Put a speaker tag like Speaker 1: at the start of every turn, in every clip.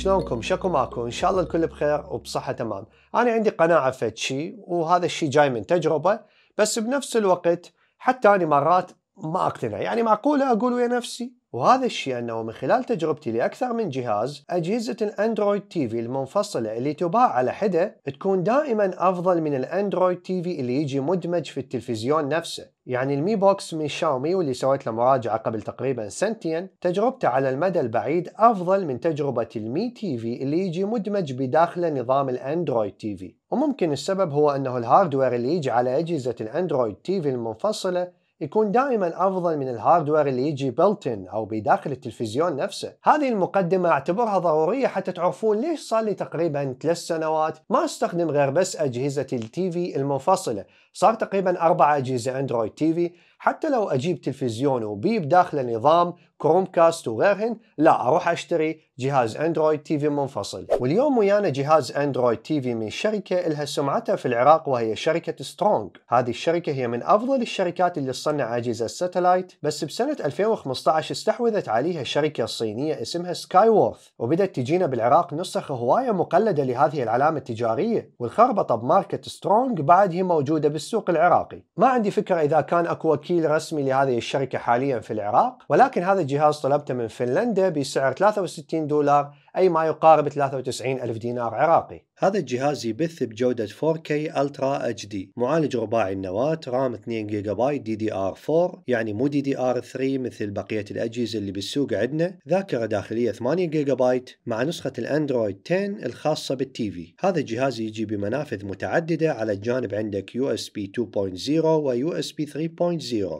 Speaker 1: شلونكم شكو ماكو ان شاء الله الكل بخير وبصحة تمام انا عندي قناعة فد شيء وهذا الشيء جاي من تجربة بس بنفس الوقت حتى انا مرات ما اقتنع يعني معقولة اقول ويا نفسي وهذا الشيء أنه من خلال تجربتي لأكثر من جهاز أجهزة الأندرويد تي في المنفصلة اللي تباع على حدة تكون دائما أفضل من الأندرويد تي في اللي يجي مدمج في التلفزيون نفسه يعني المي بوكس من شاومي واللي سويت له مراجعة قبل تقريبا سنتين تجربته على المدى البعيد أفضل من تجربة المي تي في اللي يجي مدمج بداخله نظام الأندرويد تي في وممكن السبب هو أنه الهاردوير اللي يجي على أجهزة الأندرويد تي في المنفصلة يكون دائما افضل من الهاردوير اللي يجي بلتن او بداخل التلفزيون نفسه هذه المقدمه اعتبرها ضروريه حتى تعرفون ليش صار لي تقريبا ثلاث سنوات ما استخدم غير بس اجهزه التي في المنفصله صار تقريبا اربع اجهزه اندرويد تي في حتى لو أجيب تلفزيون وبيب داخله نظام كروم كاست وغيرهن لا أروح أشتري جهاز أندرويد تي في منفصل واليوم ويانا جهاز أندرويد تي في من شركة إلها سمعتها في العراق وهي شركة سترونج هذه الشركة هي من أفضل الشركات اللي تصنع أجهزة ساتلايت بس بسنة 2015 استحوذت عليها شركة صينية اسمها سكاي وورث وبدت تجينا بالعراق نسخ هواية مقلدة لهذه العلامة التجارية والخربطة بماركة سترونج بعد هي موجودة بالسوق العراقي ما عندي فكرة إذا كان أكو وكيل الرسمي لهذه الشركة حاليا في العراق ولكن هذا الجهاز طلبته من فنلندا بسعر 63 دولار أي ما يقارب 93 ألف دينار عراقي هذا الجهاز يبث بجودة 4K Ultra HD معالج رباعي النواة رام 2 جيجا بايت ddr ار 4 يعني مو ddr ار 3 مثل بقية الأجهزة اللي بالسوق عندنا ذاكرة داخلية 8 جيجا بايت مع نسخة الأندرويد 10 الخاصة بالتي في هذا الجهاز يجي بمنافذ متعددة على الجانب عندك USB 2.0 و USB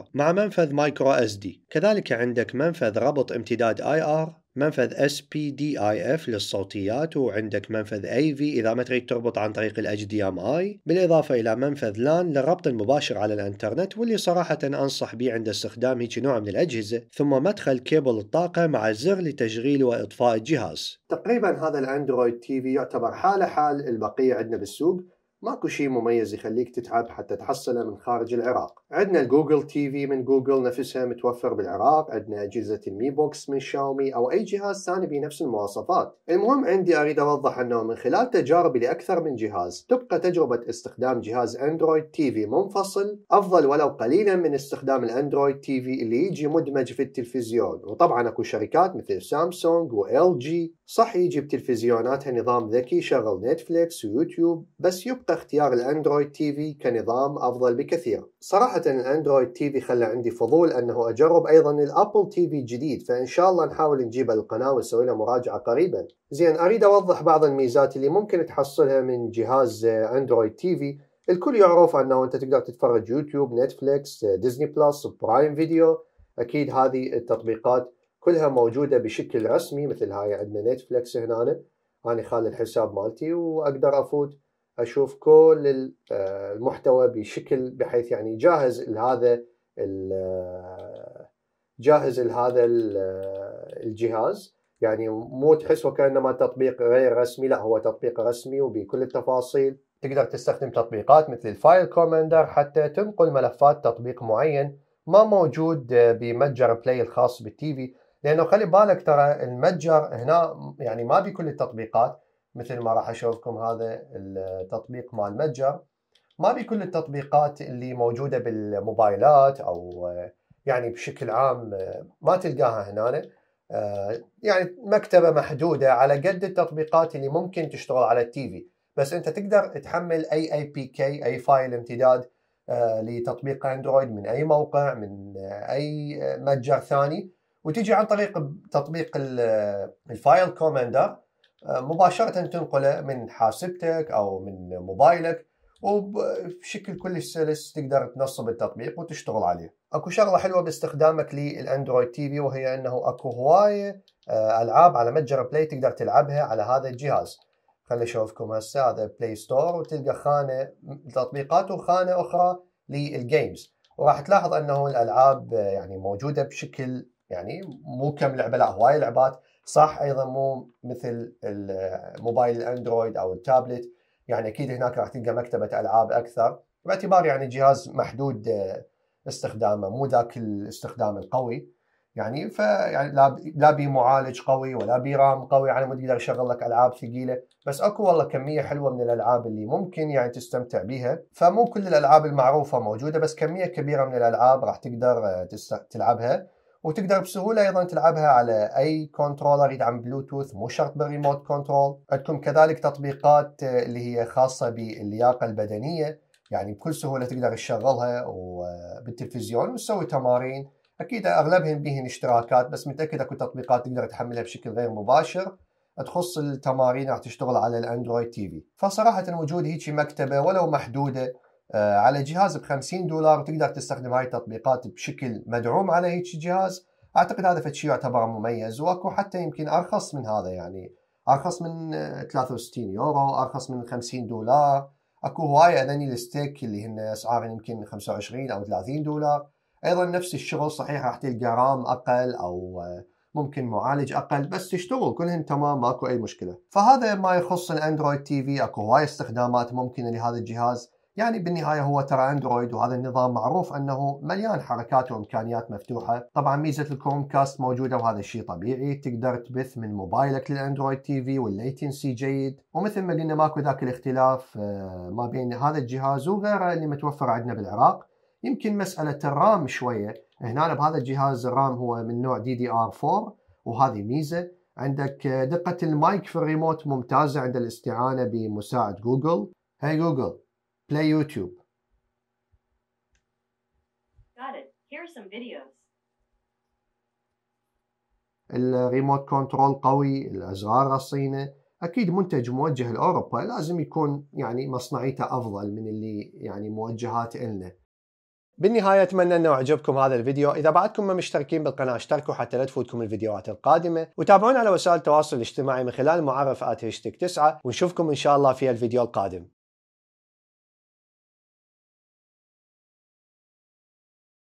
Speaker 1: 3.0 مع منفذ مايكرو SD كذلك عندك منفذ ربط امتداد IR منفذ SPDIF للصوتيات وعندك منفذ AV إذا ما تريد تربط عن طريق ال HDMI بالإضافة إلى منفذ LAN للربط المباشر على الإنترنت واللي صراحة أنصح به عند استخدام هيك نوع من الأجهزة ثم مدخل كيبل الطاقة مع زر لتشغيل وإطفاء الجهاز تقريبا هذا الأندرويد تي في يعتبر حاله حال البقية عندنا بالسوق ماكو شيء مميز يخليك تتعب حتى تحصله من خارج العراق عندنا الجوجل تي في من جوجل نفسها متوفر بالعراق عندنا أجهزة المي بوكس من شاومي أو أي جهاز ثاني بنفس المواصفات المهم عندي أريد أوضح أنه من خلال تجاربي لأكثر من جهاز تبقى تجربة استخدام جهاز أندرويد تي في منفصل أفضل ولو قليلا من استخدام الأندرويد تي في اللي يجي مدمج في التلفزيون وطبعا أكو شركات مثل سامسونج وإل جي صح يجي بتلفزيوناتها نظام ذكي شغل نتفليكس ويوتيوب بس يبقى اختيار الاندرويد تي في كنظام افضل بكثير صراحة الاندرويد تي في خلى عندي فضول انه اجرب ايضا الابل تي في الجديد فان شاء الله نحاول نجيب القناة ونسوي لها مراجعة قريبا زين اريد اوضح بعض الميزات اللي ممكن تحصلها من جهاز اندرويد تي في الكل يعرف انه انت تقدر تتفرج يوتيوب نتفليكس ديزني بلس برايم فيديو اكيد هذه التطبيقات كلها موجوده بشكل رسمي مثل هاي عندنا نتفلكس هنا أنا. يعني خالي الحساب مالتي واقدر افوت اشوف كل آه، المحتوى بشكل بحيث يعني جاهز لهذا آه، جاهز لهذا آه، الجهاز يعني مو تحس وكانما تطبيق غير رسمي لا هو تطبيق رسمي وبكل التفاصيل تقدر تستخدم تطبيقات مثل الفايل كوماندر حتى تنقل ملفات تطبيق معين ما موجود بمتجر بلاي الخاص بالتي في لانه خلي بالك ترى المتجر هنا يعني ما بكل التطبيقات مثل ما راح اشوفكم هذا التطبيق مال متجر ما بكل التطبيقات اللي موجوده بالموبايلات او يعني بشكل عام ما تلقاها هنا آه، يعني مكتبه محدوده على قد التطبيقات اللي ممكن تشتغل على التي في بس انت تقدر تحمل اي اي بي كي اي فايل امتداد آه، لتطبيق اندرويد من اي موقع من اي متجر ثاني وتجي عن طريق تطبيق الفايل كوماندر آه، مباشره تنقله من حاسبتك او من موبايلك وبشكل كلش سلس تقدر تنصب التطبيق وتشتغل عليه. اكو شغله حلوه باستخدامك للاندرويد تي في وهي انه اكو هوايه آه، العاب على متجر بلاي تقدر تلعبها على هذا الجهاز. خليني اشوفكم هسه هذا بلاي ستور وتلقى خانه تطبيقات وخانه اخرى للجيمز وراح تلاحظ انه الالعاب آه، يعني موجوده بشكل يعني مو كم لعبه لا هواي لعبات صح ايضا مو مثل الموبايل الاندرويد او التابلت يعني اكيد هناك راح تلقى مكتبه العاب اكثر باعتبار يعني جهاز محدود آه، استخدامه مو ذاك الاستخدام القوي يعني فيعني لا لا بي معالج قوي ولا بي رام قوي على يعني مود يقدر يشغل لك العاب ثقيله بس اكو والله كميه حلوه من الالعاب اللي ممكن يعني تستمتع بها فمو كل الالعاب المعروفه موجوده بس كميه كبيره من الالعاب راح تقدر آه، تلعبها وتقدر بسهولة أيضا تلعبها على أي كنترولر يدعم بلوتوث مو شرط بالريموت كنترول عندكم كذلك تطبيقات آه، اللي هي خاصة باللياقة البدنية يعني بكل سهولة تقدر تشغلها بالتلفزيون وتسوي تمارين أكيد أغلبهم بهن اشتراكات بس متأكد أكو تطبيقات تقدر تحملها بشكل غير مباشر تخص التمارين راح تشتغل على الاندرويد تي في فصراحة وجود هيجي مكتبة ولو محدودة آه، على جهاز ب 50 دولار تقدر تستخدم هاي التطبيقات بشكل مدعوم على هيك جهاز اعتقد هذا فشي يعتبر مميز واكو حتى يمكن ارخص من هذا يعني ارخص من 63 آه، يورو ارخص من 50 دولار اكو هواي اذني الستيك اللي هن اسعار يمكن 25 او 30 دولار ايضا نفس الشغل صحيح راح تلقى رام اقل او آه، ممكن معالج اقل بس تشتغل كلهن تمام ماكو اي مشكله فهذا ما يخص الاندرويد تي في اكو هواي استخدامات ممكنه لهذا الجهاز يعني بالنهاية هو ترى أندرويد وهذا النظام معروف أنه مليان حركات وإمكانيات مفتوحة طبعا ميزة الكروم كاست موجودة وهذا الشيء طبيعي تقدر تبث من موبايلك للأندرويد تي في والليتنسي جيد ومثل ما قلنا ماكو ذاك الاختلاف آه، ما بين هذا الجهاز وغيره اللي متوفر عندنا بالعراق يمكن مسألة الرام شوية هنا بهذا الجهاز الرام هو من نوع دي دي ار 4 وهذه ميزة عندك آه، دقة المايك في الريموت ممتازة عند الاستعانة بمساعد جوجل هاي جوجل play YouTube. Got it. Here are some videos. الريموت كنترول قوي الازرار الصينة، اكيد منتج موجه لاوروبا لازم يكون يعني مصنعيته افضل من اللي يعني موجهات النا بالنهايه اتمنى انه أعجبكم هذا الفيديو اذا بعدكم ما مشتركين بالقناه اشتركوا حتى لا تفوتكم الفيديوهات القادمه وتابعونا على وسائل التواصل الاجتماعي من خلال معرف @هشتك 9 ونشوفكم ان شاء الله في الفيديو القادم